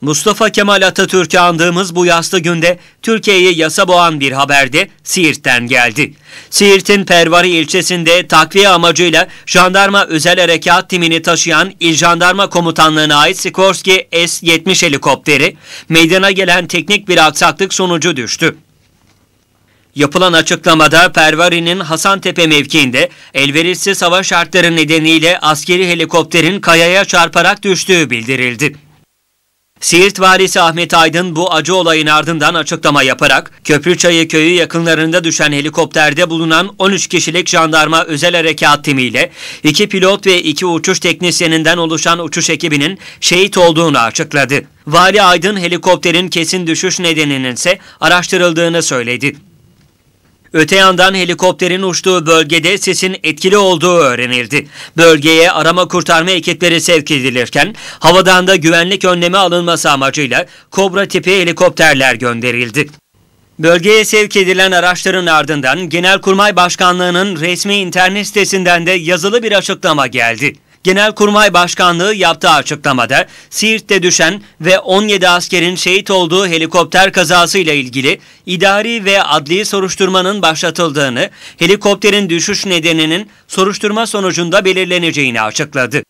Mustafa Kemal Atatürk'ü andığımız bu yaslı günde Türkiye'yi yasa boğan bir haber de Siirt'ten geldi. Siirt'in Pervari ilçesinde takviye amacıyla jandarma özel harekat timini taşıyan İl Jandarma Komutanlığı'na ait Sikorsky S-70 helikopteri meydana gelen teknik bir aksaklık sonucu düştü. Yapılan açıklamada Pervari'nin Hasantepe mevkiinde elverişsiz hava şartları nedeniyle askeri helikopterin kayaya çarparak düştüğü bildirildi. Siirt valisi Ahmet Aydın bu acı olayın ardından açıklama yaparak Köprüçayı köyü yakınlarında düşen helikopterde bulunan 13 kişilik jandarma özel harekat timiyle 2 pilot ve 2 uçuş teknisyeninden oluşan uçuş ekibinin şehit olduğunu açıkladı. Vali Aydın helikopterin kesin düşüş nedeninin ise araştırıldığını söyledi. Öte yandan helikopterin uçtuğu bölgede sesin etkili olduğu öğrenildi. Bölgeye arama kurtarma ekipleri sevk edilirken havadan da güvenlik önlemi alınması amacıyla kobra tipi helikopterler gönderildi. Bölgeye sevk edilen araçların ardından Genelkurmay Başkanlığı'nın resmi internet sitesinden de yazılı bir açıklama geldi. Genelkurmay Başkanlığı yaptığı açıklamada Siirt'te düşen ve 17 askerin şehit olduğu helikopter kazasıyla ilgili idari ve adli soruşturmanın başlatıldığını, helikopterin düşüş nedeninin soruşturma sonucunda belirleneceğini açıkladı.